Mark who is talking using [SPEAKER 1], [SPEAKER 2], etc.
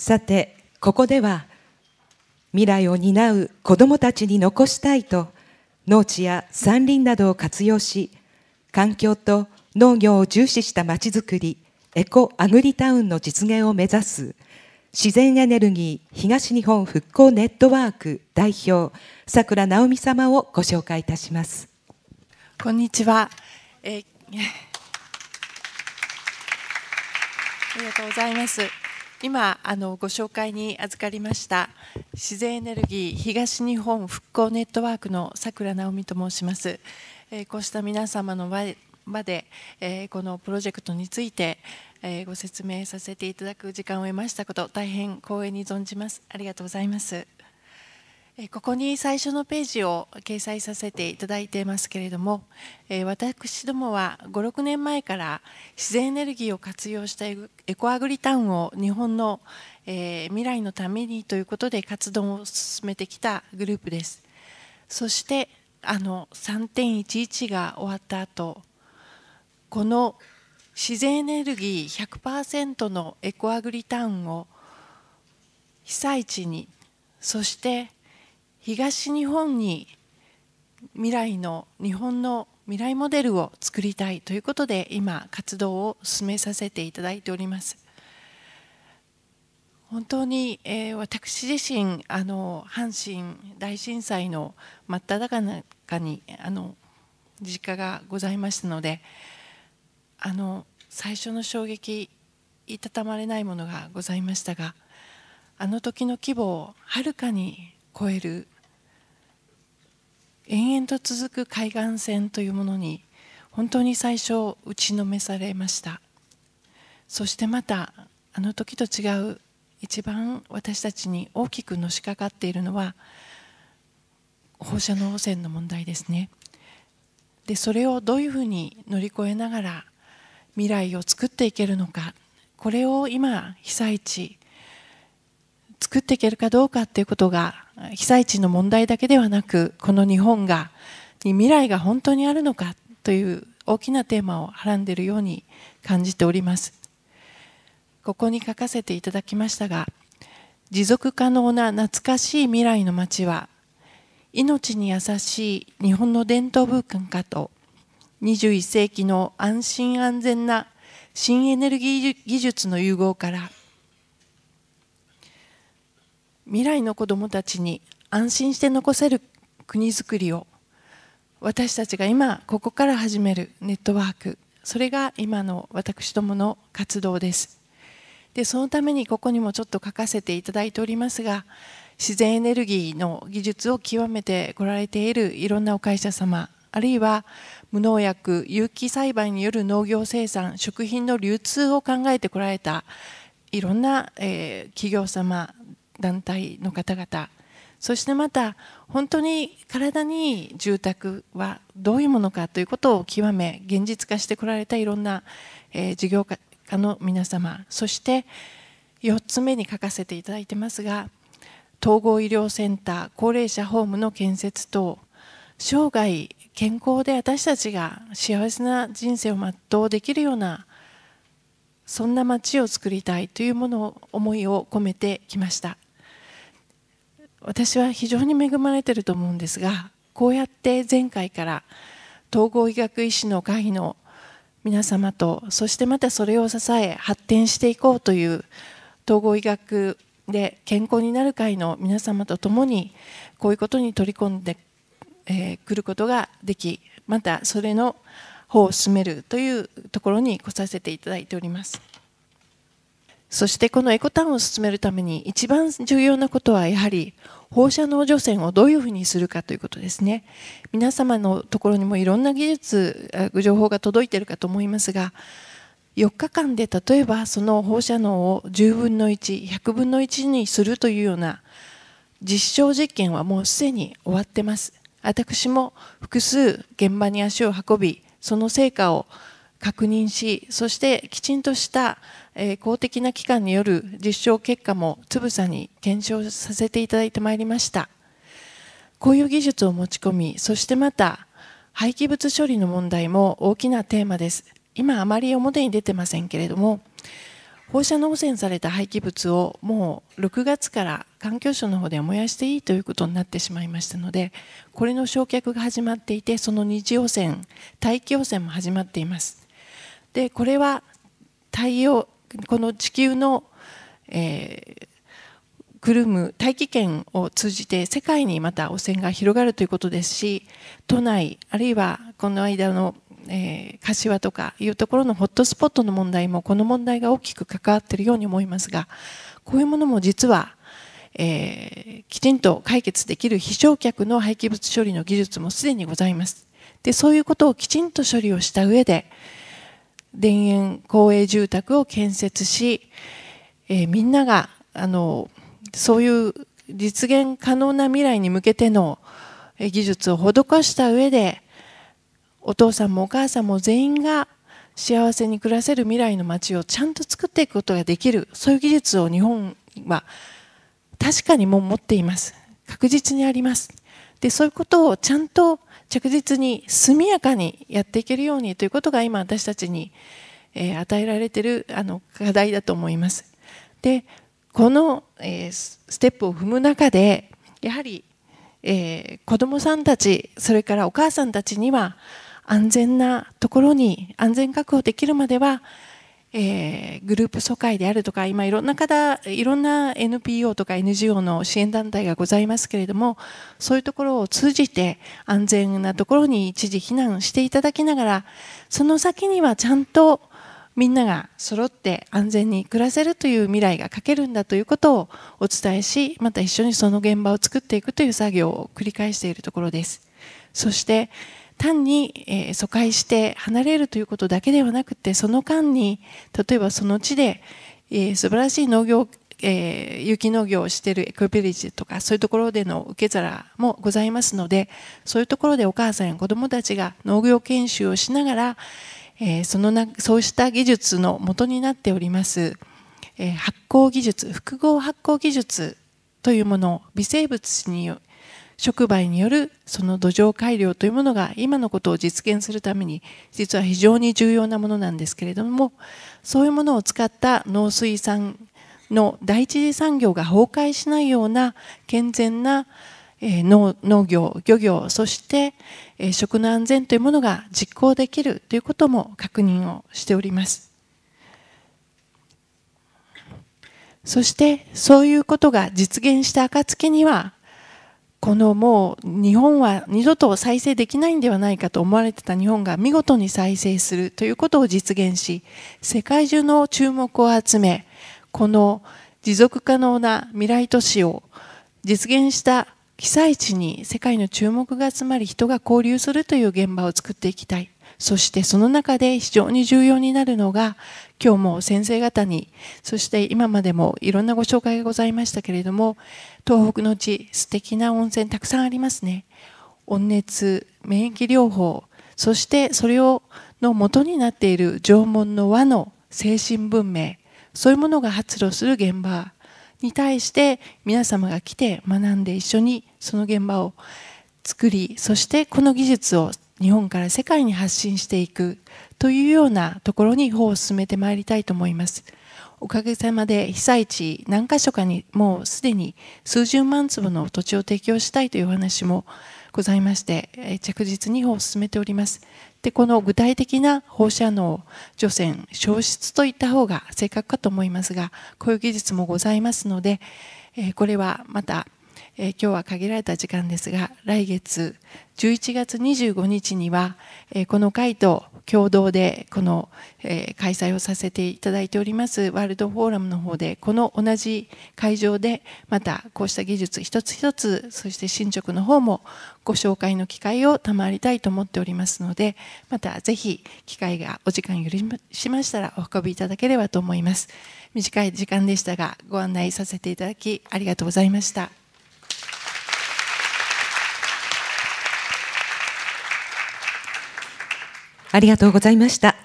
[SPEAKER 1] さてここでは未来を担う子どもたちに残したいと農地や山林などを活用し環境と農業を重視したまちづくりエコアグリタウンの実現を目指す自然エネルギー東日本復興ネットワーク代表さくら直美様をご紹介いたしますこんにちは、えー、ありがとうございます今あのご紹介に預かりました自然エネルギー東日本復興ネットワークのさくら直美と申します、えこうした皆様の場で、えこのプロジェクトについて、えご説明させていただく時間を得ましたこと大変光栄に存じますありがとうございますここに最初のページを掲載させていただいていますけれども私どもは56年前から自然エネルギーを活用したエコアグリタウンを日本の未来のためにということで活動を進めてきたグループですそしてあの3.11が終わった後この自然エネルギー100%のエコアグリタウンを被災地にそして東日本に未来の日本の未来モデルを作りたいということで今活動を進めさせていただいております本当に、えー、私自身あの阪神大震災の真っ只中にあの実家がございましたのであの最初の衝撃いたたまれないものがございましたがあの時の規模をはるかに超える延々と続く海岸線というものに本当に最初打ちのめされましたそしてまたあの時と違う一番私たちに大きくのしかかっているのは放射能汚染の問題ですねでそれをどういうふうに乗り越えながら未来を作っていけるのかこれを今被災地作っていけるかどうかっていうことが被災地の問題だけではなくこの日本がに未来が本当にあるのかという大きなテーマをはらんでいるように感じておりますここに書かせていただきましたが持続可能な懐かしい未来の街は命に優しい日本の伝統文化と21世紀の安心安全な新エネルギー技術の融合から未来の子どもたちに安心して残せる国づくりを私たちが今ここから始めるネットワークそれが今の私どもの活動ですでそのためにここにもちょっと書かせていただいておりますが自然エネルギーの技術を極めてこられているいろんなお会社様あるいは無農薬有機栽培による農業生産食品の流通を考えてこられたいろんな、え企業様団体の方々そしてまた本当に体に住宅はどういうものかということを極め現実化してこられたいろんな、え事業家の皆様そして4つ目に書かせていただいてますが統合医療センター高齢者ホームの建設等生涯健康で私たちが幸せな人生を全うできるようなそんな街を作りたいというものを思いを込めてきました。私は非常に恵まれていると思うんですがこうやって前回から統合医学医師の会の皆様とそしてまたそれを支え発展していこうという統合医学で健康になる会の皆様と共にこういうことに取り込んでく、えー、ることができまたそれの方を進めるというところに来させていただいております。そしてこのエコタウンを進めるために一番重要なことはやはり放射能除染をどういうふうにするかということですね。皆様のところにもいろんな技術、情報が届いているかと思いますが、4日間で例えばその放射能を10分の1、100分の1にするというような実証実験はもうすでに終わってます。私も複数現場に足を運び、その成果を確認しそしてきちんとした公的な機関による実証結果もつぶさに検証させていただいてまいりましたこういう技術を持ち込みそしてまた廃棄物処理の問題も大きなテーマです今あまり表に出てませんけれども放射能汚染された廃棄物をもう6月から環境省の方では燃やしていいということになってしまいましたのでこれの焼却が始まっていてその二次汚染大気汚染も始まっていますでこれは太陽この地球の、えー、くるむ大気圏を通じて世界にまた汚染が広がるということですし都内あるいはこの間の、えー、柏とかいうところのホットスポットの問題もこの問題が大きく関わっているように思いますがこういうものも実は、えー、きちんと解決できる非焼却の廃棄物処理の技術もすでにございます。でそういうことをきちんと処理をした上で、田園公営住宅を建設し、えー、みんながあのそういう実現可能な未来に向けての技術を施した上でお父さんもお母さんも全員が幸せに暮らせる未来の街をちゃんと作っていくことができるそういう技術を日本は確かにもう持っています確実にありますでそういうことをちゃんと着実に速やかにやっていけるようにということが今私たちに、え与えられてるあの課題だと思います。でこの、えステップを踏む中でやはり、えー、子どもさんたちそれからお母さんたちには安全なところに安全確保できるまではえー、グループ疎開であるとか今いろんな方いろんな NPO とか NGO の支援団体がございますけれどもそういうところを通じて安全なところに一時避難していただきながらその先にはちゃんとみんなが揃って安全に暮らせるという未来が書けるんだということをお伝えしまた一緒にその現場を作っていくという作業を繰り返しているところです。そして単に、え疎開して離れるということだけではなくてその間に例えばその地で、えー、素晴らしい農業えー、有機農業をしているエコビリッジとかそういうところでの受け皿もございますのでそういうところでお母さんや子どもたちが農業研修をしながら、えー、そのなそうした技術の元になっております、えー、発酵技術複合発酵技術というもの微生物に触媒によるその土壌改良というものが今のことを実現するために実は非常に重要なものなんですけれどもそういうものを使った農水産の第一次産業が崩壊しないような健全な農農業漁業そして食の安全というものが実行できるということも確認をしております。そしてそういうことが実現した暁にはこのもう日本は二度と再生できないんではないかと思われてた日本が見事に再生するということを実現し世界中の注目を集めこの持続可能な未来都市を実現した被災地に世界の注目が集まり人が交流するという現場を作っていきたいそしてその中で非常に重要になるのが、今日も先生方に、そして今までもいろんなご紹介がございましたけれども、東北の地、素敵な温泉たくさんありますね。温熱、免疫療法、そしてそれをの元になっている縄文の和の精神文明、そういうものが発露する現場に対して皆様が来て学んで一緒にその現場を作りそしてこの技術を日本から世界に発信していくというようなところに護を進めてまいりたいと思います。おかげさまで被災地何箇所かにもうすでに数十万坪の土地を提供したいというお話もございまして、着実に歩を進めております。で、この具体的な放射能、除染、消失といった方が正確かと思いますが、こういう技術もございますので、これはまたえ今日は限られた時間ですが来月11月25日には、えこの会と共同でこの、え開催をさせていただいておりますワールドフォーラムの方でこの同じ会場でまたこうした技術一つ一つそして進捗の方もご紹介の機会を賜りたいと思っておりますのでまたぜひ機会がお時間許しましたらお運びいただければと思います短い時間でしたがご案内させていただきありがとうございました。ありがとうございました。